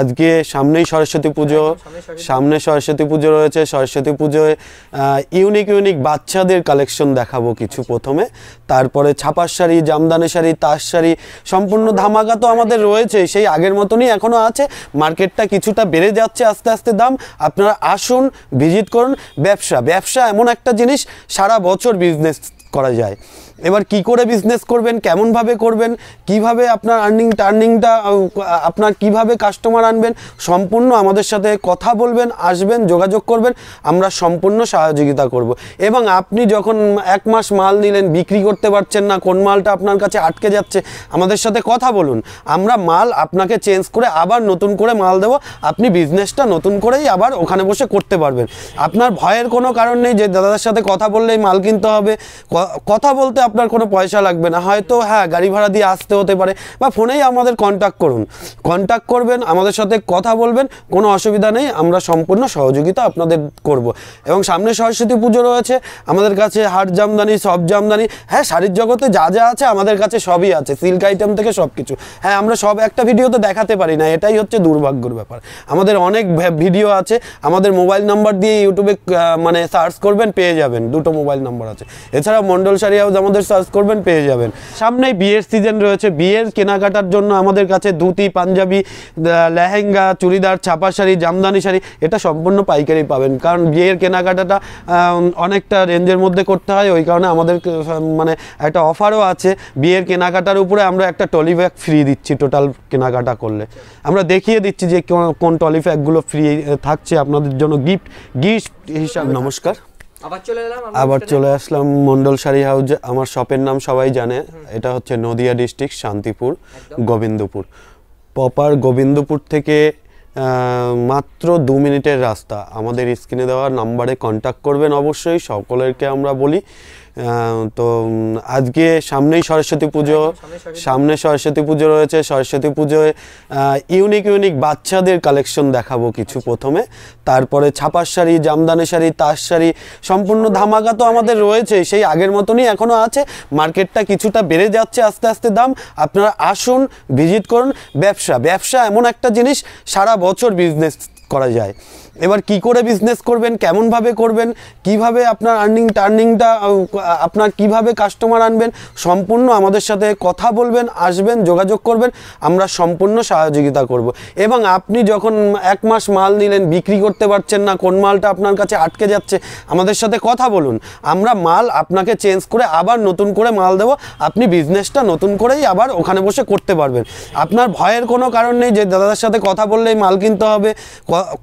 আজকে হ্যাঁ, সামনেই সরস্বতী পুজো সামনে সরস্বতী পুজো রয়েছে সরস্বতী পুজোয় ইউনিক ইউনিক বাচ্চাদের কালেকশন দেখাবো কিছু আচ্ছা। প্রথমে তারপরে ছাপার শাড়ি জামদানি শাড়ি তাস শাড়ি সম্পূর্ণ ধামাকা তো আমাদের রয়েছে সেই আগের মতনই এখনও আছে মার্কেটটা কিছুটা বেড়ে যাচ্ছে আস্তে আস্তে দাম আপনারা আসুন ভিজিট করুন ব্যবসা ব্যবসা এমন একটা জিনিস সারা বছর বিজনেস করা যায় এবার কি করে বিজনেস করবেন কেমনভাবে করবেন কিভাবে আপনার আর্নিং টার্নিংটা আপনার কিভাবে কাস্টমার আনবেন সম্পূর্ণ আমাদের সাথে কথা বলবেন আসবেন যোগাযোগ করবেন আমরা সম্পূর্ণ সহযোগিতা করব। এবং আপনি যখন এক মাস মাল নিলেন বিক্রি করতে পারছেন না কোন মালটা আপনার কাছে আটকে যাচ্ছে আমাদের সাথে কথা বলুন আমরা মাল আপনাকে চেঞ্জ করে আবার নতুন করে মাল দেবো আপনি বিজনেসটা নতুন করেই আবার ওখানে বসে করতে পারবেন আপনার ভয়ের কোনো কারণ নেই যে দাদার সাথে কথা বললেই মাল কিনতে হবে কথা বলতে আপনার কোনো পয়সা লাগবে না হয়তো হ্যাঁ গাড়ি ভাড়া দিয়ে আসতে হতে পারে বা ফোনেই আমাদের কন্ট্যাক্ট করুন কন্ট্যাক্ট করবেন আমাদের সাথে কথা বলবেন কোনো অসুবিধা নেই আমরা সম্পূর্ণ সহযোগিতা আপনাদের করব। এবং সামনে সরস্বতী পুজো রয়েছে আমাদের কাছে হাট জামদানি সব জামদানি হ্যাঁ শাড়ির জগতে যা যা আছে আমাদের কাছে সবই আছে সিল্ক আইটেম থেকে সব কিছু হ্যাঁ আমরা সব একটা ভিডিও তো দেখাতে পারি না এটাই হচ্ছে দুর্ভাগ্যর ব্যাপার আমাদের অনেক ভিডিও আছে আমাদের মোবাইল নাম্বার দিয়ে ইউটিউবে মানে সার্চ করবেন পেয়ে যাবেন দুটো মোবাইল নাম্বার আছে এছাড়া মন্ডল শাড়ি হাউস আমাদের সার্চ করবেন পেয়ে যাবেন সামনেই বিয়ের সিজন রয়েছে বিয়ের কেনাকাটার জন্য আমাদের কাছে ধুতি পাঞ্জাবি লেহেঙ্গা চুড়িদার ছাপা শাড়ি জামদানি শাড়ি এটা সম্পূর্ণ পাইকারি পাবেন কারণ বিয়ের কেনাকাটাটা অনেকটা রেঞ্জের মধ্যে করতে হয় ওই কারণে আমাদের মানে একটা অফারও আছে বিয়ের কেনাকাটার উপরে আমরা একটা টলি ব্যাগ ফ্রি দিচ্ছি টোটাল কেনাকাটা করলে আমরা দেখিয়ে দিচ্ছি যে কোন টলি ব্যাগগুলো ফ্রি থাকছে আপনাদের জন্য গিফট গিফট হিসাবে নমস্কার আবার চলে আসলাম মন্ডল শাড়ি হাউস আমার শপের নাম সবাই জানে এটা হচ্ছে নদিয়া ডিস্ট্রিক্ট শান্তিপুর গোবিন্দপুর পপার গোবিন্দপুর থেকে মাত্র দু মিনিটের রাস্তা আমাদের স্ক্রিনে দেওয়া নাম্বারে কন্ট্যাক্ট করবেন অবশ্যই সকলেরকে আমরা বলি তো আজকে সামনেই সরস্বতী পুজো সামনে সরস্বতী পুজো রয়েছে সরস্বতী পুজোয় ইউনিক ইউনিক বাচ্চাদের কালেকশন দেখাবো কিছু প্রথমে তারপরে ছাপার শাড়ি জামদানি শাড়ি তাস শাড়ি সম্পূর্ণ ধামাকা তো আমাদের রয়েছে সেই আগের মতনই এখনও আছে মার্কেটটা কিছুটা বেড়ে যাচ্ছে আস্তে আস্তে দাম আপনারা আসুন ভিজিট করুন ব্যবসা ব্যবসা এমন একটা জিনিস সারা বছর বিজনেস করা যায় এবার কি করে বিজনেস করবেন কেমনভাবে করবেন কিভাবে আপনার আর্নিং টার্নিংটা আপনার কিভাবে কাস্টমার আনবেন সম্পূর্ণ আমাদের সাথে কথা বলবেন আসবেন যোগাযোগ করবেন আমরা সম্পূর্ণ সহযোগিতা করব। এবং আপনি যখন এক মাস মাল নিলেন বিক্রি করতে পারছেন না কোন মালটা আপনার কাছে আটকে যাচ্ছে আমাদের সাথে কথা বলুন আমরা মাল আপনাকে চেঞ্জ করে আবার নতুন করে মাল দেবো আপনি বিজনেসটা নতুন করেই আবার ওখানে বসে করতে পারবেন আপনার ভয়ের কোনো কারণ নেই যে দাদার সাথে কথা বললেই মাল কিনতে হবে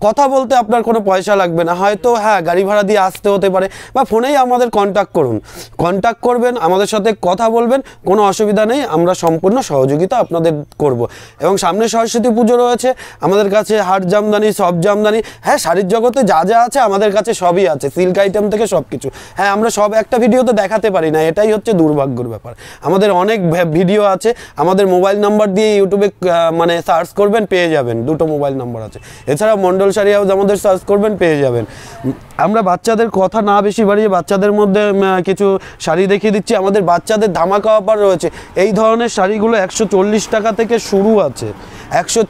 কথা বলতে আপনার কোনো পয়সা লাগবে না হয়তো হ্যাঁ গাড়ি ভাড়া দিয়ে আসতে হতে পারে বা ফোনেই আমাদের কন্ট্যাক্ট করুন কন্ট্যাক্ট করবেন আমাদের সাথে কথা বলবেন কোনো অসুবিধা নেই আমরা সম্পূর্ণ সহযোগিতা আপনাদের করব। এবং সামনে সরস্বতী পুজো রয়েছে আমাদের কাছে হাট জামদানি সব জামদানি হ্যাঁ শাড়ির জগতে যা যা আছে আমাদের কাছে সবই আছে সিল্ক আইটেম থেকে সব কিছু হ্যাঁ আমরা সব একটা ভিডিওতে দেখাতে পারি না এটাই হচ্ছে দুর্ভাগ্যর ব্যাপার আমাদের অনেক ভিডিও আছে আমাদের মোবাইল নাম্বার দিয়ে ইউটিউবে মানে সার্চ করবেন পেয়ে যাবেন দুটো মোবাইল নাম্বার আছে এছাড়া মন্ডল সারি হাউস আমাদের সার্চ করবেন পেয়ে যাবেন আমরা বাচ্চাদের কথা না বেশি বাড়িয়ে বাচ্চাদের মধ্যে কিছু শাড়ি দেখিয়ে দিচ্ছি আমাদের বাচ্চাদের ধামা অফার রয়েছে এই ধরনের শাড়িগুলো একশো টাকা থেকে শুরু আছে একশো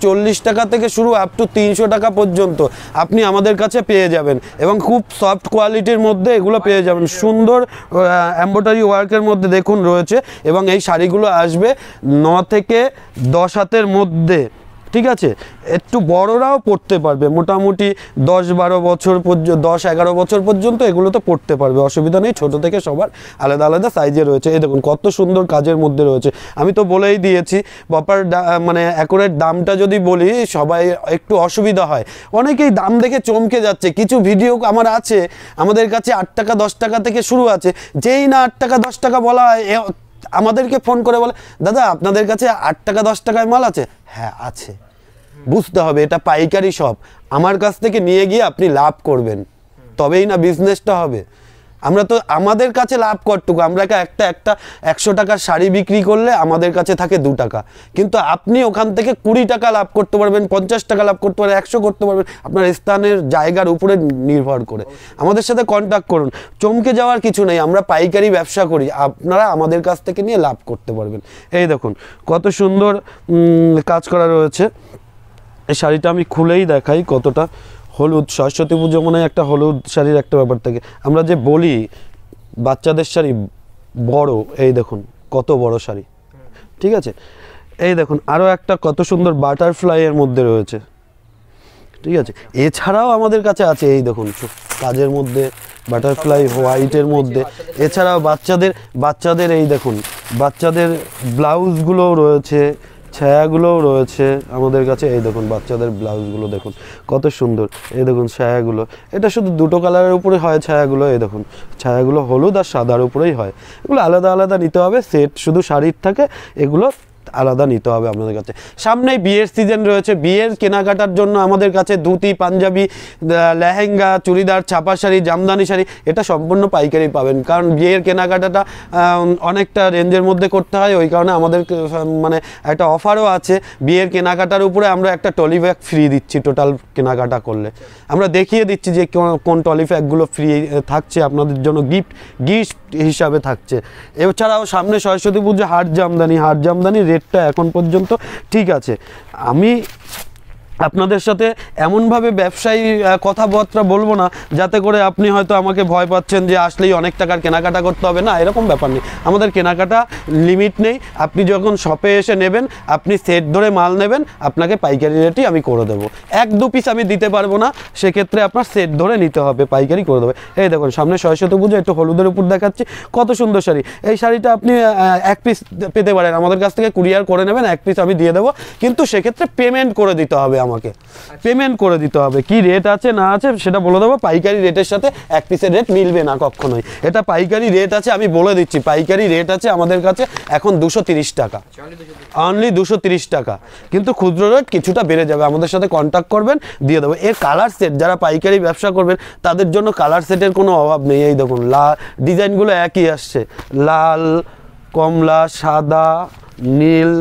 টাকা থেকে শুরু আপ টু তিনশো টাকা পর্যন্ত আপনি আমাদের কাছে পেয়ে যাবেন এবং খুব সফট কোয়ালিটির মধ্যে এগুলো পেয়ে যাবেন সুন্দর অ্যাম্বোটারি ওয়ার্কের মধ্যে দেখুন রয়েছে এবং এই শাড়িগুলো আসবে ন থেকে দশ হাতের মধ্যে ঠিক আছে একটু বড়রাও পড়তে পারবে মোটামুটি দশ বারো বছর পর্যন্ত দশ এগারো বছর পর্যন্ত এগুলো তো পড়তে পারবে অসুবিধা নেই ছোটো থেকে সবার আলাদা আলাদা সাইজে রয়েছে এই দেখুন কত সুন্দর কাজের মধ্যে রয়েছে আমি তো বলেই দিয়েছি প্রপার মানে অ্যাকুরেট দামটা যদি বলি সবাই একটু অসুবিধা হয় অনেকেই দাম দেখে চমকে যাচ্ছে কিছু ভিডিও আমার আছে আমাদের কাছে আট টাকা দশ টাকা থেকে শুরু আছে যেই না আট টাকা দশ টাকা বলা হয় আমাদেরকে ফোন করে বলে দাদা আপনাদের কাছে আট টাকা দশ টাকায় মাল আছে হ্যাঁ আছে বুঝতে হবে এটা পাইকারি শপ আমার কাছ থেকে নিয়ে গিয়ে আপনি লাভ করবেন তবেই না বিজনেসটা হবে আমরা তো আমাদের কাছে লাভ করটুকু আমরা একটা একটা একশো টাকার শাড়ি বিক্রি করলে আমাদের কাছে থাকে দু টাকা কিন্তু আপনি ওখান থেকে কুড়ি টাকা লাভ করতে পারবেন পঞ্চাশ টাকা লাভ করতে পারবেন একশো করতে পারবেন আপনার স্থানের জায়গার উপরে নির্ভর করে আমাদের সাথে কন্ট্যাক্ট করুন চমকে যাওয়ার কিছু নেই আমরা পাইকারি ব্যবসা করি আপনারা আমাদের কাছ থেকে নিয়ে লাভ করতে পারবেন এই দেখুন কত সুন্দর কাজ করা রয়েছে এই শাড়িটা আমি খুলেই দেখাই কতটা হলুদ সরস্বতী পুজো মনে একটা হলুদ শাড়ির একটা ব্যাপার থাকে আমরা যে বলি বাচ্চাদের শাড়ি বড় এই দেখুন কত বড় শাড়ি ঠিক আছে এই দেখুন আরও একটা কত সুন্দর বাটারফ্লাইয়ের মধ্যে রয়েছে ঠিক আছে এছাড়াও আমাদের কাছে আছে এই দেখুন কাজের মধ্যে বাটারফ্লাই হোয়াইটের মধ্যে এছাড়াও বাচ্চাদের বাচ্চাদের এই দেখুন বাচ্চাদের ব্লাউজগুলো রয়েছে ছায়াগুলোও রয়েছে আমাদের কাছে এই দেখুন বাচ্চাদের ব্লাউজগুলো দেখুন কত সুন্দর এই দেখুন ছায়াগুলো এটা শুধু দুটো কালারের উপরে হয় ছায়াগুলো এই দেখুন ছায়াগুলো হলুদ আর সাদার উপরেই হয় এগুলো আলাদা আলাদা নিতে হবে সেট শুধু শাড়ির থাকে এগুলো আলাদা নিতে হবে আপনাদের কাছে সামনে বিয়ের সিজন রয়েছে বিয়ের কেনাকাটার জন্য আমাদের কাছে ধুতি পাঞ্জাবি লেহেঙ্গা চুড়িদার ছাপা শাড়ি জামদানি শাড়ি এটা সম্পূর্ণ পাইকারি পাবেন কারণ বিয়ের কেনাকাটাটা অনেকটা রেঞ্জের মধ্যে করতে হয় ওই কারণে আমাদের মানে একটা অফারও আছে বিয়ের কেনাকাটার উপরে আমরা একটা টলি ব্যাগ ফ্রি দিচ্ছি টোটাল কেনাকাটা করলে আমরা দেখিয়ে দিচ্ছি যে কোন টলি ব্যাগগুলো ফ্রি থাকছে আপনাদের জন্য গিফট গিফট হিসাবে থাকছে এছাড়াও সামনে সরস্বতী পুজো হাট জামদানি হাট জামদানি রেট রেটটা এখন পর্যন্ত ঠিক আছে আমি আপনাদের সাথে এমনভাবে ব্যবসায়ী কথাবার্তা বলবো না যাতে করে আপনি হয়তো আমাকে ভয় পাচ্ছেন যে আসলেই অনেক টাকার কেনাকাটা করতে হবে না এরকম ব্যাপার নেই আমাদের কেনাকাটা লিমিট নেই আপনি যখন শপে এসে নেবেন আপনি সেট ধরে মাল নেবেন আপনাকে পাইকারি রেটই আমি করে দেবো এক দু পিস আমি দিতে পারবো না সেক্ষেত্রে আপনার সেট ধরে নিতে হবে পাইকারি করে দেবে এই দেখুন সামনে সরস্বতী পুজো একটু হলুদের উপর দেখাচ্ছি কত সুন্দর শাড়ি এই শাড়িটা আপনি এক পিস পেতে পারেন আমাদের কাছ থেকে কুরিয়ার করে নেবেন এক পিস আমি দিয়ে দেবো কিন্তু সেক্ষেত্রে পেমেন্ট করে দিতে হবে আমাকে পেমেন্ট করে দিতে হবে কি রেট আছে না আছে সেটা বলে দেবো পাইকারি রেটের সাথে এক পিসের রেট মিলবে না কখনোই এটা পাইকারি রেট আছে আমি বলে দিচ্ছি পাইকারি রেট আছে আমাদের কাছে এখন দুশো টাকা অনলি দুশো টাকা কিন্তু ক্ষুদ্র রেট কিছুটা বেড়ে যাবে আমাদের সাথে কন্ট্যাক্ট করবেন দিয়ে দেবো এর কালার সেট যারা পাইকারি ব্যবসা করবেন তাদের জন্য কালার সেটের কোনো অভাব নেই এই দেখুন লাল ডিজাইনগুলো একই আসছে লাল কমলা সাদা নীল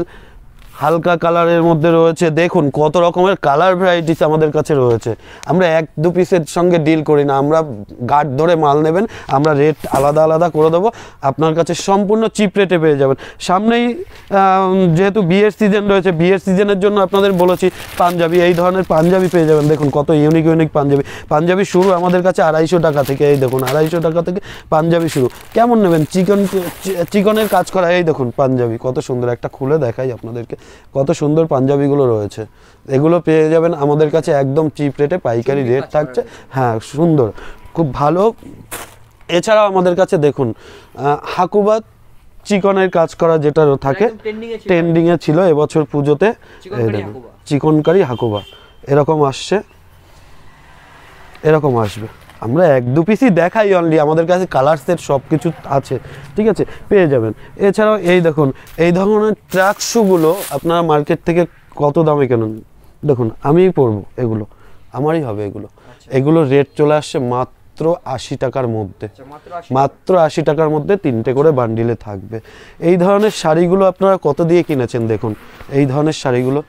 হালকা কালারের মধ্যে রয়েছে দেখুন কত রকমের কালার ভ্যারাইটিস আমাদের কাছে রয়েছে আমরা এক দু পিসের সঙ্গে ডিল করি না আমরা গার্ড ধরে মাল নেবেন আমরা রেট আলাদা আলাদা করে দেবো আপনার কাছে সম্পূর্ণ চিপ রেটে পেয়ে যাবেন সামনেই যেহেতু বিয়ের সিজন রয়েছে বিয়ের সিজনের জন্য আপনাদের বলেছি পাঞ্জাবি এই ধরনের পাঞ্জাবি পেয়ে যাবেন দেখুন কত ইউনিক ইউনিক পাঞ্জাবি পাঞ্জাবি শুরু আমাদের কাছে আড়াইশো টাকা থেকে এই দেখুন আড়াইশো টাকা থেকে পাঞ্জাবি শুরু কেমন নেবেন চিকেন চিকনের কাজ করা এই দেখুন পাঞ্জাবি কত সুন্দর একটা খুলে দেখাই আপনাদেরকে কত সুন্দর পাঞ্জাবিগুলো রয়েছে এগুলো পেয়ে যাবেন আমাদের কাছে একদম চিপ রেটে পাইকারি রেট থাকছে হ্যাঁ সুন্দর খুব ভালো এছাড়াও আমাদের কাছে দেখুন হাকুবাদ চিকনের কাজ করা যেটা থাকে ট্রেন্ডিংয়ে ছিল এবছর পুজোতে চিকনকারি হাকুবা এরকম আসছে এরকম আসবে আমরা এক দু পিসই দেখাই অনলি আমাদের কাছে কালার সেট সব কিছু আছে ঠিক আছে পেয়ে যাবেন এছাড়াও এই দেখুন এই ধরনের ট্রাক শুগুলো আপনারা মার্কেট থেকে কত দামে কেনেন দেখুন আমিই পরবো এগুলো আমারই হবে এগুলো আচ্ছা। এগুলো রেট চলে আসছে মাত্র আশি টাকার মধ্যে আচ্ছা, মাত্র আশি টাকার মধ্যে তিনটে করে বান্ডিলে থাকবে এই ধরনের শাড়িগুলো আপনারা কত দিয়ে কিনেছেন দেখুন এই ধরনের শাড়িগুলো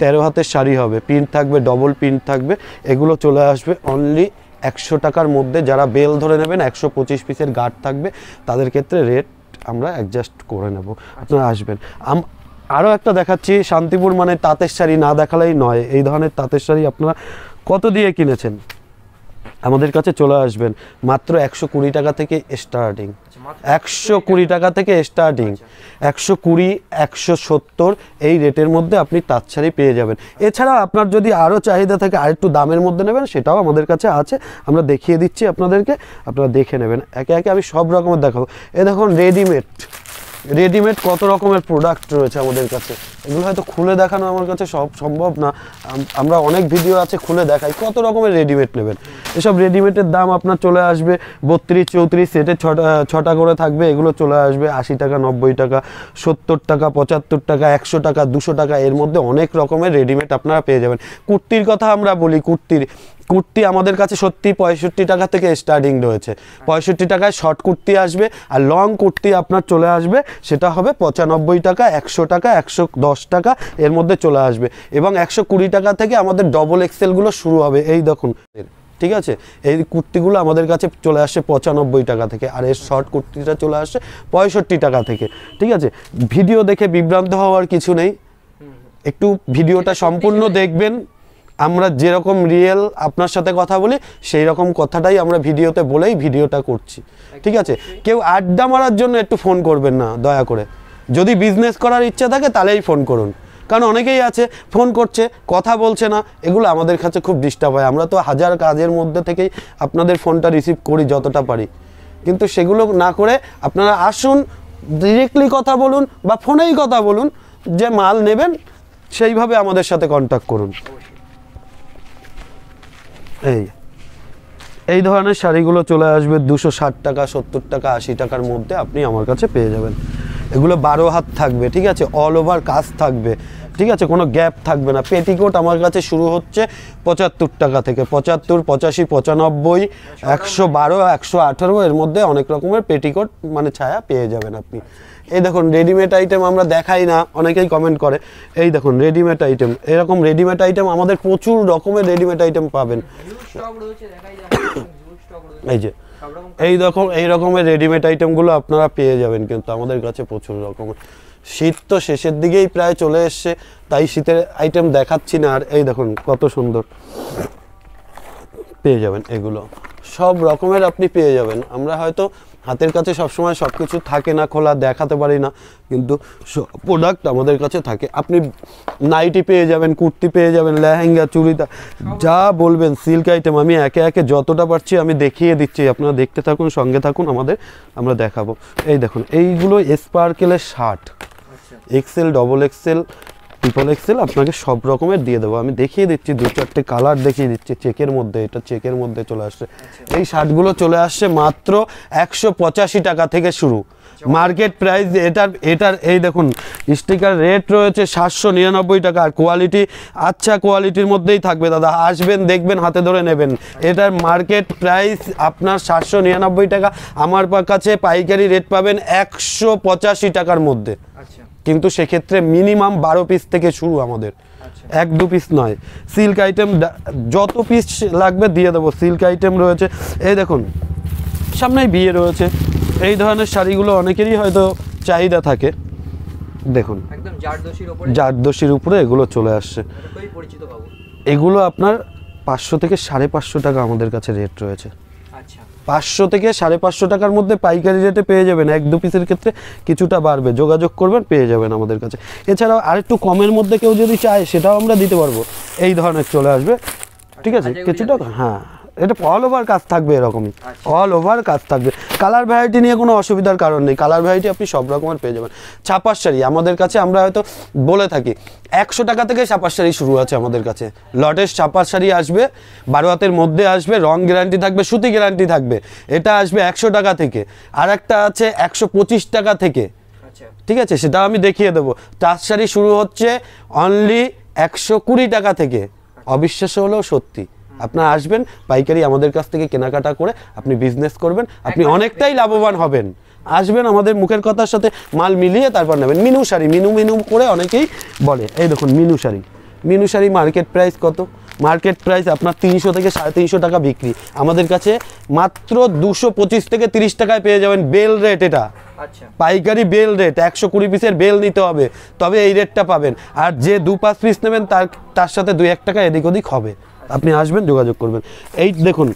তেরো হাতের শাড়ি হবে প্রিন্ট থাকবে ডবল প্রিন্ট থাকবে এগুলো চলে আসবে অনলি একশো টাকার মধ্যে যারা বেল ধরে নেবেন একশো পঁচিশ পিসের গার্ড থাকবে তাদের ক্ষেত্রে রেট আমরা অ্যাডজাস্ট করে নেব আপনারা আসবেন আরও একটা দেখাচ্ছি শান্তিপুর মানে তাঁতের শাড়ি না দেখালেই নয় এই ধরনের তাঁতের শাড়ি আপনারা কত দিয়ে কিনেছেন আমাদের কাছে চলে আসবেন মাত্র একশো কুড়ি টাকা থেকে স্টার্টিং আচ্ছা, একশো কুড়ি টাকা থেকে স্টার্টিং আচ্ছা। একশো কুড়ি একশো সত্তর এই রেটের মধ্যে আপনি তাঁত পেয়ে যাবেন এছাড়া আপনার যদি আরও চাহিদা থাকে আর একটু দামের মধ্যে নেবেন সেটাও আমাদের কাছে আছে আমরা দেখিয়ে দিচ্ছি আপনাদেরকে আপনারা দেখে নেবেন একে একে আমি সব রকমের দেখাবো এ দেখুন রেডিমেড রেডিমেড কত রকমের প্রোডাক্ট রয়েছে আমাদের কাছে এগুলো হয়তো খুলে দেখানো আমার কাছে সব সম্ভব না আমরা অনেক ভিডিও আছে খুলে দেখাই কত রকমের রেডিমেড নেবেন এসব রেডিমেডের দাম আপনার চলে আসবে বত্রিশ চৌত্রিশ সেটে ছটা ছটা করে থাকবে এগুলো চলে আসবে আশি টাকা নব্বই টাকা সত্তর টাকা পঁচাত্তর টাকা একশো টাকা দুশো টাকা এর মধ্যে অনেক রকমের রেডিমেড আপনারা পেয়ে যাবেন কুর্তির কথা আমরা বলি কুর্তির কুর্তি আমাদের কাছে সত্যি পঁয়ষট্টি টাকা থেকে স্টার্টিং রয়েছে পঁয়ষট্টি টাকায় শর্ট কুর্তি আসবে আর লং কুর্তি আপনার চলে আসবে সেটা হবে পঁচানব্বই টাকা একশো টাকা একশো দশ টাকা এর মধ্যে চলে আসবে এবং একশো কুড়ি টাকা থেকে আমাদের ডবল এক্সেলগুলো শুরু হবে এই দেখুন ঠিক আছে এই কুর্তিগুলো আমাদের কাছে চলে আসে পঁচানব্বই টাকা থেকে আর এর শর্ট কুর্তিটা চলে আসে পঁয়ষট্টি টাকা থেকে ঠিক আছে ভিডিও দেখে বিভ্রান্ত হওয়ার কিছু নেই একটু ভিডিওটা সম্পূর্ণ দেখবেন আমরা যেরকম রিয়েল আপনার সাথে কথা বলি সেই রকম কথাটাই আমরা ভিডিওতে বলেই ভিডিওটা করছি ঠিক আছে কেউ আড্ডা মারার জন্য একটু ফোন করবেন না দয়া করে যদি বিজনেস করার ইচ্ছা থাকে তাহলেই ফোন করুন কারণ অনেকেই আছে ফোন করছে কথা বলছে না এগুলো আমাদের কাছে খুব ডিস্টার্ব হয় আমরা তো হাজার কাজের মধ্যে থেকেই আপনাদের ফোনটা রিসিভ করি যতটা পারি কিন্তু সেগুলো না করে আপনারা আসুন ডিরেক্টলি কথা বলুন বা ফোনেই কথা বলুন যে মাল নেবেন সেইভাবে আমাদের সাথে কন্ট্যাক্ট করুন এই এই ধরনের শাড়িগুলো চলে আসবে দুশো ষাট টাকা সত্তর টাকা আশি টাকার মধ্যে আপনি আমার কাছে পেয়ে যাবেন এগুলো বারো হাত থাকবে ঠিক আছে অল ওভার কাজ থাকবে ঠিক আছে কোনো গ্যাপ থাকবে না পেটিকোট আমার কাছে শুরু হচ্ছে পঁচাত্তর টাকা থেকে পঁচাত্তর পঁচাশি পঁচানব্বই একশো বারো একশো আঠারো এর মধ্যে অনেক রকমের পেটিকোট মানে ছায়া পেয়ে যাবেন আপনি এই দেখুন রেডিমেড আইটেম আমরা দেখাই না অনেকেই কমেন্ট করে এই দেখুন রেডিমেড আইটেম এরকম রেডিমেড আইটেম আমাদের প্রচুর রকমের রেডিমেড আইটেম পাবেন এই যে এই রকম এই রকমের রেডিমেড আইটেমগুলো আপনারা পেয়ে যাবেন কিন্তু আমাদের কাছে প্রচুর রকমের শীত তো শেষের দিকেই প্রায় চলে এসছে তাই শীতের আইটেম দেখাচ্ছি না আর এই দেখুন কত সুন্দর পেয়ে যাবেন এগুলো সব রকমের আপনি পেয়ে যাবেন আমরা হয়তো হাতের কাছে সবসময় সব কিছু থাকে না খোলা দেখাতে পারি না কিন্তু প্রোডাক্ট আমাদের কাছে থাকে আপনি নাইটি পেয়ে যাবেন কুর্তি পেয়ে যাবেন লেহেঙ্গা চুড়িদার যা বলবেন সিল্ক আইটেম আমি একে একে যতটা পারছি আমি দেখিয়ে দিচ্ছি আপনারা দেখতে থাকুন সঙ্গে থাকুন আমাদের আমরা দেখাবো এই দেখুন এইগুলো স্পার্কেলের shirt XL double XL triple XL আপনাকে সব রকমের দিয়ে দেবো আমি দেখিয়ে দিচ্ছি দু চারটে কালার দেখিয়ে দিচ্ছি চেকের মধ্যে এটা চেকের মধ্যে চলে আসছে এই শার্টগুলো চলে আসছে মাত্র একশো টাকা থেকে শুরু মার্কেট প্রাইস এটার এটার এই দেখুন স্টিকার রেট রয়েছে সাতশো নিরানব্বই টাকা আর কোয়ালিটি আচ্ছা কোয়ালিটির মধ্যেই থাকবে দাদা আসবেন দেখবেন হাতে ধরে নেবেন এটার মার্কেট প্রাইস আপনার সাতশো নিরানব্বই টাকা আমার কাছে পাইকারি রেট পাবেন একশো পঁচাশি টাকার মধ্যে আচ্ছা কিন্তু সেক্ষেত্রে মিনিমাম বারো পিস থেকে শুরু আমাদের আচ্ছা। এক দু পিস নয় সিল্ক আইটেম যত পিস লাগবে দিয়ে দেবো সিল্ক আইটেম রয়েছে এই দেখুন সামনেই বিয়ে রয়েছে এই ধরনের শাড়িগুলো অনেকেরই হয়তো চাহিদা থাকে দেখুন জারদোষীর উপরে এগুলো চলে আসছে এগুলো আপনার পাঁচশো থেকে সাড়ে পাঁচশো টাকা আমাদের কাছে রেট রয়েছে পাঁচশো থেকে সাড়ে পাঁচশো টাকার মধ্যে পাইকারি রেটে পেয়ে যাবেন এক দু পিসের ক্ষেত্রে কিছুটা বাড়বে যোগাযোগ করবেন পেয়ে যাবেন আমাদের কাছে এছাড়াও আরেকটু কমের মধ্যে কেউ যদি চায় সেটাও আমরা দিতে পারবো এই ধরনের চলে আসবে ঠিক আছে আচ্ছা, কিছুটা হ্যাঁ এটা অল ওভার কাজ থাকবে এরকমই অল ওভার কাজ থাকবে কালার ভ্যারাইটি নিয়ে কোনো অসুবিধার কারণ নেই কালার ভ্যারাইটি আপনি সব রকমের পেয়ে যাবেন ছাপার শাড়ি আমাদের কাছে আমরা হয়তো বলে থাকি একশো টাকা থেকে ছাপার শাড়ি শুরু আছে আমাদের কাছে লটের ছাপার শাড়ি আসবে বারো হাতের মধ্যে আসবে রং গ্যারান্টি থাকবে সুতি গ্যারান্টি থাকবে এটা আসবে একশো টাকা থেকে আর একটা আছে একশো পঁচিশ টাকা থেকে আচ্ছা। ঠিক আছে সেটা আমি দেখিয়ে দেবো তাঁত শাড়ি শুরু হচ্ছে অনলি একশো কুড়ি টাকা থেকে আচ্ছা। অবিশ্বাস হলেও সত্যি আপনার আসবেন পাইকারি আমাদের কাছ থেকে কেনাকাটা করে আপনি বিজনেস করবেন আপনি অনেকটাই লাভবান হবেন আসবেন আমাদের মুখের কথার সাথে মাল মিলিয়ে তারপর নেবেন মিনু শাড়ি মিনু মিনু করে অনেকেই বলে এই দেখুন মিনু শাড়ি মিনু শাড়ি মার্কেট প্রাইস কত মার্কেট প্রাইস আপনার তিনশো থেকে সাড়ে তিনশো টাকা বিক্রি আমাদের কাছে মাত্র দুশো পঁচিশ থেকে তিরিশ টাকায় পেয়ে যাবেন বেল রেট এটা আচ্ছা। পাইকারি বেল রেট একশো কুড়ি পিসের বেল নিতে হবে তবে এই রেটটা পাবেন আর যে দু পাঁচ পিস নেবেন তার তার সাথে দুই এক টাকা এদিক ওদিক হবে আপনি আসবেন যোগাযোগ করবেন এই দেখুন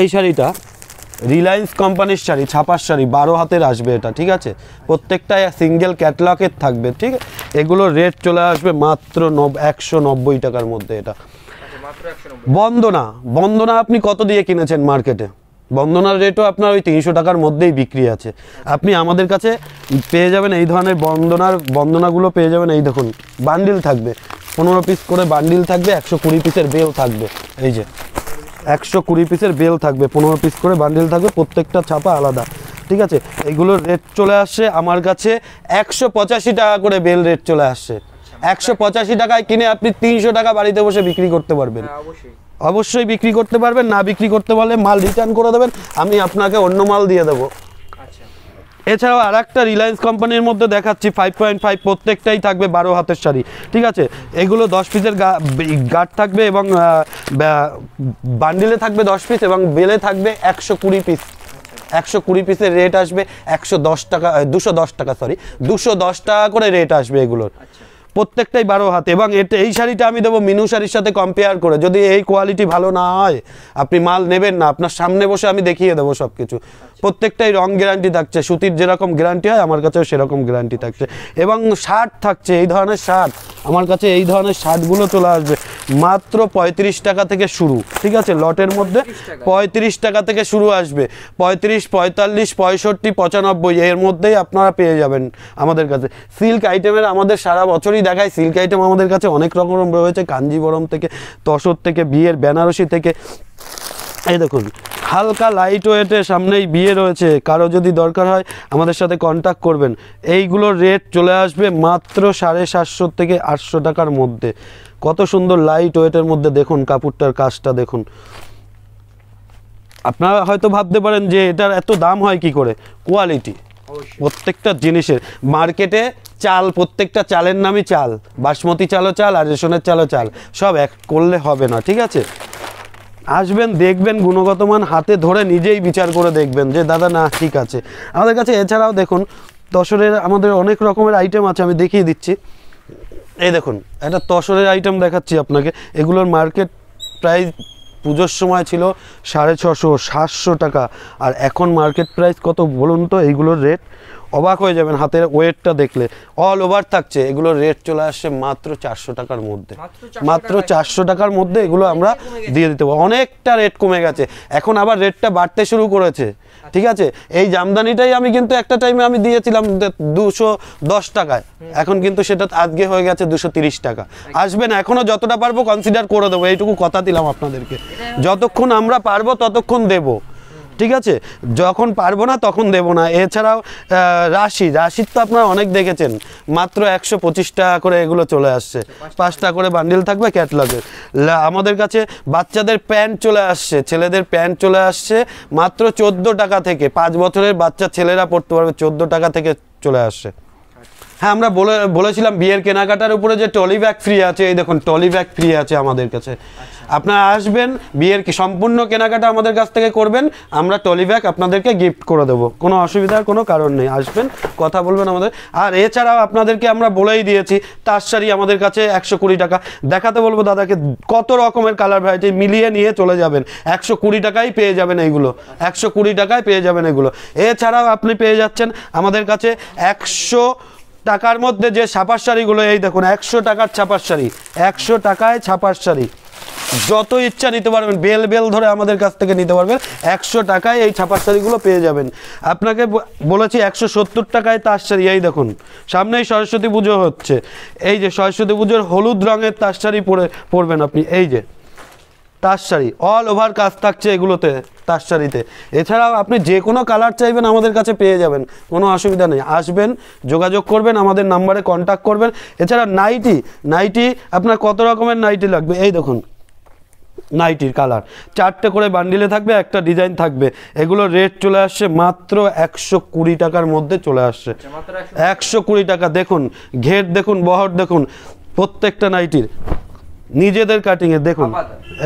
এই শাড়িটা রিলায়েন্স কোম্পানির শাড়ি ছাপার শাড়ি বারো হাতের আসবে এটা ঠিক আছে প্রত্যেকটা সিঙ্গেল ক্যাটলগের থাকবে ঠিক এগুলো রেট চলে আসবে মাত্র নব একশো নব্বই টাকার মধ্যে এটা বন্দনা বন্দনা আপনি কত দিয়ে কিনেছেন মার্কেটে বন্দনার রেটও আপনার ওই তিনশো টাকার মধ্যেই বিক্রি আছে আপনি আমাদের কাছে পেয়ে যাবেন এই ধরনের বন্দনার বন্দনাগুলো পেয়ে যাবেন এই দেখুন বান্ডিল থাকবে পনেরো পিস করে বান্ডিল থাকবে একশো কুড়ি পিসের বেল থাকবে এই যে একশো কুড়ি পিসের বেল থাকবে পনেরো পিস করে বান্ডিল থাকবে প্রত্যেকটা ছাপা আলাদা ঠিক আছে এগুলোর রেট চলে আসছে আমার কাছে একশো পঁচাশি টাকা করে বেল রেট চলে আসছে একশো পঁচাশি টাকায় কিনে আপনি তিনশো টাকা বাড়িতে বসে বিক্রি করতে পারবেন হ্যাঁ, অবশ্যই বিক্রি করতে পারবেন না বিক্রি করতে পারলে মাল রিটার্ন করে দেবেন আমি আপনাকে অন্য মাল দিয়ে দেবো এছাড়াও আর একটা রিলায়েন্স কোম্পানির মধ্যে দেখাচ্ছি ফাইভ পয়েন্ট ফাইভ প্রত্যেকটাই থাকবে বারো হাতের শাড়ি ঠিক আছে এগুলো দশ পিসের গার্ড থাকবে এবং বান্ডিলে থাকবে দশ পিস এবং বেলে থাকবে একশো কুড়ি পিস একশো কুড়ি পিসের রেট আসবে একশো দশ টাকা দুশো দশ টাকা সরি দুশো দশ টাকা করে রেট আসবে এগুলোর প্রত্যেকটাই বারো হাত এবং এটা এই শাড়িটা আমি দেবো মিনু শাড়ির সাথে কম্পেয়ার করে যদি এই কোয়ালিটি ভালো না হয় আপনি মাল নেবেন না আপনার সামনে বসে আমি দেখিয়ে দেবো সব কিছু প্রত্যেকটাই রং গ্যারান্টি থাকছে সুতির যেরকম গ্যারান্টি হয় আমার কাছেও সেরকম গ্যারান্টি থাকছে এবং শার্ট থাকছে এই ধরনের শার্ট আমার কাছে এই ধরনের শার্টগুলো চলে আসবে মাত্র পঁয়ত্রিশ টাকা থেকে শুরু ঠিক আছে লটের মধ্যে পঁয়ত্রিশ টাকা থেকে শুরু আসবে পঁয়ত্রিশ পঁয়তাল্লিশ পঁয়ষট্টি পঁচানব্বই এর মধ্যেই আপনারা পেয়ে যাবেন আমাদের কাছে সিল্ক আইটেমের আমাদের সারা বছরই দেখাই সিল্ক আইটেম আমাদের কাছে অনেক রকম রয়েছে কাঞ্জিবরম থেকে তসর থেকে বিয়ের বেনারসি থেকে এই দেখুন হালকা লাইট ওয়েটে সামনেই বিয়ে রয়েছে কারো যদি দরকার হয় আমাদের সাথে কন্ট্যাক্ট করবেন এইগুলোর রেট চলে আসবে মাত্র সাড়ে সাতশো থেকে আটশো টাকার মধ্যে কত সুন্দর লাইট ওয়েটের মধ্যে দেখুন কাপড়টার কাজটা দেখুন আপনারা হয়তো ভাবতে পারেন যে এটার এত দাম হয় কি করে কোয়ালিটি প্রত্যেকটা জিনিসের মার্কেটে চাল প্রত্যেকটা চালের নামই চাল বাসমতি চালও চাল আর রেশনের চালও চাল সব এক করলে হবে না ঠিক আছে আসবেন দেখবেন গুণগত মান হাতে ধরে নিজেই বিচার করে দেখবেন যে দাদা না ঠিক আছে আমাদের কাছে এছাড়াও দেখুন তসরের আমাদের অনেক রকমের আইটেম আছে আমি দেখিয়ে দিচ্ছি এই দেখুন একটা তসরের আইটেম দেখাচ্ছি আপনাকে এগুলোর মার্কেট প্রাইস পুজোর সময় ছিল সাড়ে ছশো সাতশো টাকা আর এখন মার্কেট প্রাইস কত বলুন তো এইগুলোর রেট অবাক হয়ে যাবেন হাতের ওয়েটটা দেখলে অল ওভার থাকছে এগুলোর রেট চলে আসছে মাত্র চারশো টাকার মধ্যে মাত্র চারশো টাকার মধ্যে এগুলো আমরা দিয়ে দিতে পারবো অনেকটা রেট কমে গেছে এখন আবার রেটটা বাড়তে শুরু করেছে ঠিক আছে এই জামদানিটাই আমি কিন্তু একটা টাইমে আমি দিয়েছিলাম দুশো দশ টাকায় এখন কিন্তু সেটা আজকে হয়ে গেছে দুশো তিরিশ টাকা আসবেন এখনও যতটা পারবো কনসিডার করে দেবো এইটুকু কথা দিলাম আপনাদেরকে যতক্ষণ আমরা পারবো ততক্ষণ দেবো ঠিক আছে যখন পারবো না তখন দেব না এছাড়াও রাশি রাশির তো আপনারা অনেক দেখেছেন মাত্র একশো পঁচিশ টাকা করে এগুলো চলে আসছে পাঁচটা করে বান্ডিল থাকবে ক্যাটলগে আমাদের কাছে বাচ্চাদের প্যান্ট চলে আসছে ছেলেদের প্যান্ট চলে আসছে মাত্র চোদ্দো টাকা থেকে পাঁচ বছরের বাচ্চা ছেলেরা পড়তে পারবে চোদ্দো টাকা থেকে চলে আসছে হ্যাঁ আমরা বলে বলেছিলাম বিয়ের কেনাকাটার উপরে যে টলি ব্যাগ ফ্রি আছে এই দেখুন টলি ব্যাগ ফ্রি আছে আমাদের কাছে আচ্ছা। আপনারা আসবেন বিয়ের সম্পূর্ণ কেনাকাটা আমাদের কাছ থেকে করবেন আমরা টলি ব্যাগ আপনাদেরকে গিফট করে দেবো কোনো অসুবিধার কোনো কারণ নেই আসবেন কথা বলবেন আমাদের আর এছাড়াও আপনাদেরকে আমরা বলেই দিয়েছি তার সারি আমাদের কাছে একশো কুড়ি টাকা দেখাতে বলবো দাদাকে কত রকমের কালার ভ্যারাইটি মিলিয়ে নিয়ে চলে যাবেন একশো কুড়ি টাকাই পেয়ে যাবেন এইগুলো একশো কুড়ি টাকায় পেয়ে যাবেন এগুলো এছাড়াও আপনি পেয়ে যাচ্ছেন আমাদের কাছে একশো টাকার মধ্যে যে ছাপার শাড়িগুলো এই দেখুন একশো টাকার ছাপার শাড়ি একশো টাকায় ছাপার শাড়ি যত ইচ্ছা নিতে পারবেন বেল বেল ধরে আমাদের কাছ থেকে নিতে পারবেন একশো টাকায় এই ছাপার শাড়িগুলো পেয়ে যাবেন আপনাকে বলেছি একশো সত্তর টাকায় তার শাড়ি এই দেখুন সামনেই সরস্বতী পুজো হচ্ছে এই যে সরস্বতী পুজোর হলুদ রঙের তার শাড়ি পরে পরবেন আপনি এই যে তারশাড়ি অল ওভার কাজ থাকছে এগুলোতে তারশাড়িতে এছাড়াও আপনি যে কোনো কালার চাইবেন আমাদের কাছে পেয়ে যাবেন কোনো অসুবিধা নেই আসবেন যোগাযোগ করবেন আমাদের নাম্বারে কন্ট্যাক্ট করবেন এছাড়া নাইটি নাইটি আপনার কত রকমের নাইটি লাগবে এই দেখুন নাইটির কালার চারটে করে বান্ডিলে থাকবে একটা ডিজাইন থাকবে এগুলো রেট চলে আসছে মাত্র একশো কুড়ি টাকার মধ্যে চলে আসছে আচ্ছা, একশো কুড়ি টাকা দেখুন ঘের দেখুন বহর দেখুন প্রত্যেকটা নাইটির নিজেদের কাটিং এ দেখুন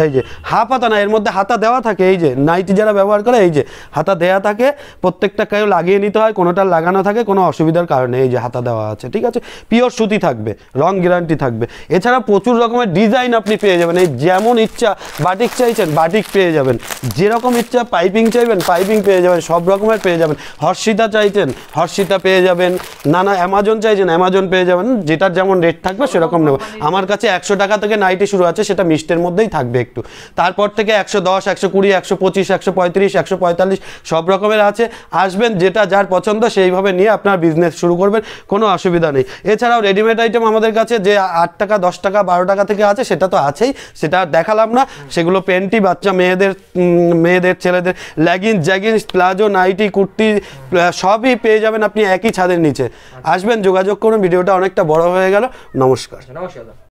এই যে হাফ হাতা না এর মধ্যে হাতা দেওয়া থাকে এই যে নাইটি যারা ব্যবহার করে এই যে হাতা দেয়া থাকে প্রত্যেকটা কেউ লাগিয়ে নিতে হয় কোনোটা লাগানো থাকে কোনো অসুবিধার কারণে এই যে হাতা দেওয়া আছে ঠিক আছে পিওর সুতি থাকবে রং গ্যারান্টি থাকবে এছাড়া প্রচুর রকমের ডিজাইন আপনি পেয়ে যাবেন এই যেমন ইচ্ছা বাটিক চাইছেন বাটিক পেয়ে যাবেন যেরকম ইচ্ছা পাইপিং চাইবেন পাইপিং পেয়ে যাবেন সব রকমের পেয়ে যাবেন হর্ষিতা চাইছেন হর্ষিতা পেয়ে যাবেন নানা অ্যামাজন চাইছেন অ্যামাজন পেয়ে যাবেন যেটার যেমন রেট থাকবে সেরকম নেব আমার কাছে একশো টাকা থেকে নাইট ভ্যারাইটি শুরু আছে সেটা মিষ্টের মধ্যেই থাকবে একটু তারপর থেকে একশো দশ একশো কুড়ি একশো পঁচিশ একশো পঁয়ত্রিশ একশো পঁয়তাল্লিশ সব রকমের আছে আসবেন যেটা যার পছন্দ সেইভাবে নিয়ে আপনার বিজনেস শুরু করবেন কোনো অসুবিধা নেই এছাড়াও রেডিমেড আইটেম আমাদের কাছে যে আট টাকা দশ টাকা বারো টাকা থেকে আছে সেটা তো আছেই সেটা দেখালাম না সেগুলো প্যান্টি বাচ্চা মেয়েদের মেয়েদের ছেলেদের leggings jeggings palazzo nightie kurti সবই পেয়ে যাবেন আপনি একই ছাদের নিচে আসবেন যোগাযোগ করুন ভিডিওটা অনেকটা বড় হয়ে গেল নমস্কার নমস্কার